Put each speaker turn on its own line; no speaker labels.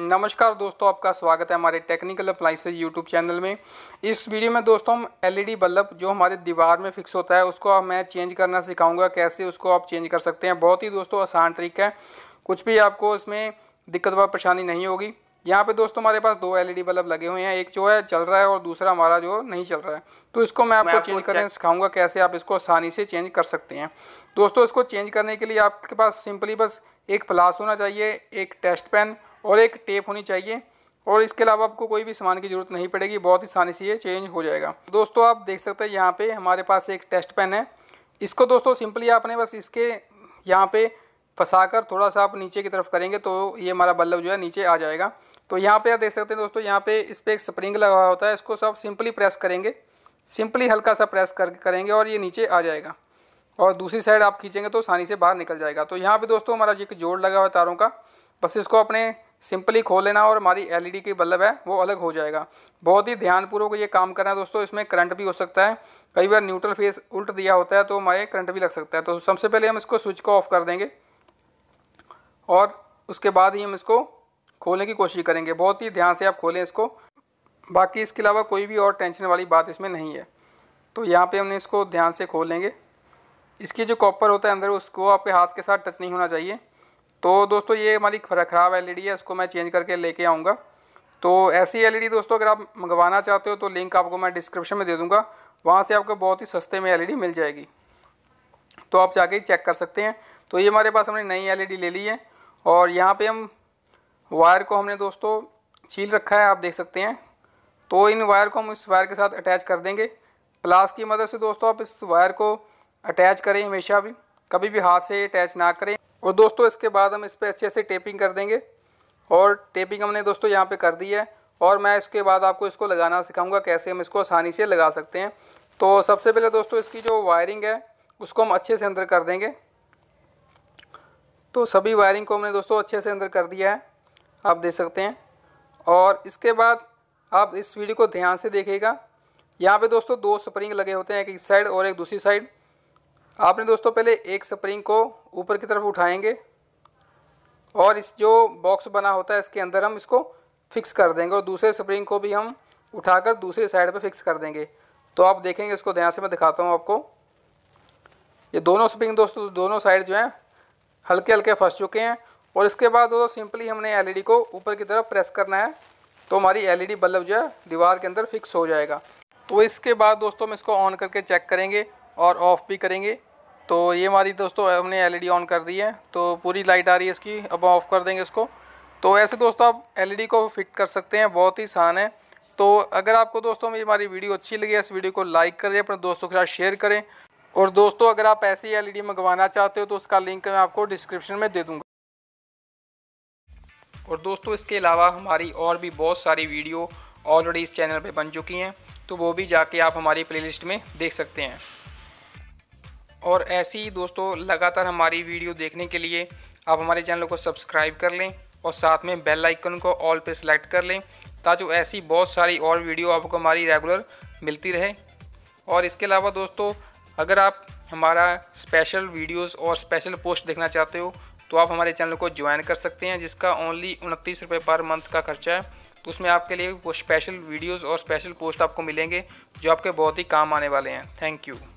नमस्कार दोस्तों आपका स्वागत है हमारे टेक्निकल अप्लाइंस यूट्यूब चैनल में इस वीडियो में दोस्तों हम एलईडी बल्ब जो हमारे दीवार में फिक्स होता है उसको मैं चेंज करना सिखाऊंगा कैसे उसको आप चेंज कर सकते हैं बहुत ही दोस्तों आसान ट्रिक है कुछ भी आपको इसमें दिक्कत व परेशानी नहीं होगी यहाँ पे दोस्तों हमारे पास दो एलईडी बल्ब लगे हुए हैं एक जो है चल रहा है और दूसरा हमारा जो नहीं चल रहा है तो इसको मैं आपको, मैं चेंज करना सिखाऊंगा कैसे आप इसको आसानी से चेंज कर सकते हैं दोस्तों इसको चेंज करने के लिए आपके पास सिंपली बस एक प्लास होना चाहिए एक टेस्ट पेन और एक टेप होनी चाहिए और इसके अलावा आपको कोई भी सामान की ज़रूरत नहीं पड़ेगी बहुत ही आसानी से ये चेंज हो जाएगा दोस्तों आप देख सकते हैं यहाँ पे हमारे पास एक टेस्ट पेन है इसको दोस्तों सिंपली आपने बस इसके यहाँ पे फंसा कर थोड़ा सा आप नीचे की तरफ करेंगे तो ये हमारा बल्लभ जो है नीचे आ जाएगा तो यहाँ पे आप देख सकते हैं दोस्तों यहाँ पे इस पर एक स्प्रिंग लगा हुआ होता है इसको सब सिंपली प्रेस करेंगे सिंपली हल्का सा प्रेस कर करेंगे और ये नीचे आ जाएगा और दूसरी साइड आप खींचेंगे तो आसानी से बाहर निकल जाएगा तो यहाँ पर दोस्तों हमारा जो एक जोड़ लगा हुआ है तारों का बस इसको अपने सिंपली खोल लेना और हमारी एलईडी की बल्ब है वो अलग हो जाएगा बहुत ही ध्यानपूर्वक ये काम करना है दोस्तों इसमें करंट भी हो सकता है कई बार न्यूट्रल फेस उल्ट दिया होता है तो हमारे करंट भी लग सकता है तो सबसे पहले हम इसको स्विच को ऑफ कर देंगे और उसके बाद ही हम इसको खोलने की कोशिश करेंगे बहुत ही ध्यान से आप खोलें इसको बाकी इसके अलावा कोई भी और टेंशन वाली बात इसमें नहीं है तो यहाँ पे हमने इसको ध्यान से खोल लेंगे इसकी जो कॉपर होता है अंदर उसको आपके हाथ के साथ टच नहीं होना चाहिए तो दोस्तों ये हमारी ख़राब एल e है इसको मैं चेंज करके लेके आऊँगा तो ऐसी एल e दोस्तों अगर आप मंगवाना चाहते हो तो लिंक आपको मैं डिस्क्रिप्शन में दे दूँगा वहाँ से आपको बहुत ही सस्ते में एल e मिल जाएगी तो आप जाके चेक कर सकते हैं तो ये हमारे पास हमने नई एलईडी ले ली है और यहाँ पे हम वायर को हमने दोस्तों छील रखा है आप देख सकते हैं तो इन वायर को हम इस वायर के साथ अटैच कर देंगे प्लास की मदद से दोस्तों आप इस वायर को अटैच करें हमेशा भी कभी भी हाथ से अटैच ना करें और दोस्तों इसके बाद हम इस पर अच्छे से टेपिंग कर देंगे और टेपिंग हमने दोस्तों यहाँ पे कर दी है और मैं इसके बाद आपको इसको लगाना सिखाऊंगा कैसे हम इसको आसानी से लगा सकते हैं तो सबसे पहले दोस्तों इसकी जो वायरिंग है उसको हम अच्छे से अंदर कर देंगे तो सभी वायरिंग को हमने दोस्तों अच्छे से अंदर कर दिया है आप देख सकते हैं और इसके बाद आप इस वीडियो को ध्यान से देखेगा यहाँ पर दोस्तों दो स्प्रिंग लगे होते हैं एक इस साइड और एक दूसरी साइड आपने दोस्तों पहले एक स्प्रिंग को ऊपर की तरफ उठाएंगे और इस जो बॉक्स बना होता है इसके अंदर हम इसको फिक्स कर देंगे और दूसरे स्प्रिंग को भी हम उठाकर दूसरी साइड पर फिक्स कर देंगे तो आप देखेंगे इसको ध्यान से मैं दिखाता हूँ आपको ये दोनों स्प्रिंग दोस्तों दोनों साइड जो हैं हल्के हल्के फंस चुके हैं और इसके बाद दोस्तों सिंपली हमने एलईडी को ऊपर की तरफ प्रेस करना है तो हमारी एलईडी बल्ब जो है दीवार के अंदर फिक्स हो जाएगा तो इसके बाद दोस्तों हम इसको ऑन करके चेक करेंगे और ऑफ़ भी करेंगे तो ये हमारी दोस्तों हमने एलईडी ऑन e कर दी है तो पूरी लाइट आ रही है इसकी अब ऑफ़ कर देंगे इसको तो ऐसे दोस्तों आप एलईडी e को फिट कर सकते हैं बहुत ही आसान है तो अगर आपको दोस्तों मेरी हमारी वीडियो अच्छी लगी है इस वीडियो को लाइक करें अपने दोस्तों के साथ शेयर करें और दोस्तों अगर आप ऐसी एल e मंगवाना चाहते हो तो उसका लिंक मैं आपको डिस्क्रिप्शन में दे दूँगा और दोस्तों इसके अलावा हमारी और भी बहुत सारी वीडियो ऑलरेडी इस चैनल पर बन चुकी हैं तो वो भी जाके आप हमारी प्लेलिस्ट में देख सकते हैं और ऐसी ही दोस्तों लगातार हमारी वीडियो देखने के लिए आप हमारे चैनल को सब्सक्राइब कर लें और साथ में बेल आइकन को ऑल पे सेलेक्ट कर लें ताकि ऐसी बहुत सारी और वीडियो आपको हमारी रेगुलर मिलती रहे और इसके अलावा दोस्तों अगर आप हमारा स्पेशल वीडियोस और स्पेशल पोस्ट देखना चाहते हो तो आप हमारे चैनल को ज्वाइन कर सकते हैं जिसका ओनली उनतीस रुपये पर मंथ का खर्चा है तो उसमें आपके लिए वो स्पेशल वीडियोज़ और स्पेशल पोस्ट आपको मिलेंगे जो आपके बहुत ही काम आने वाले हैं थैंक यू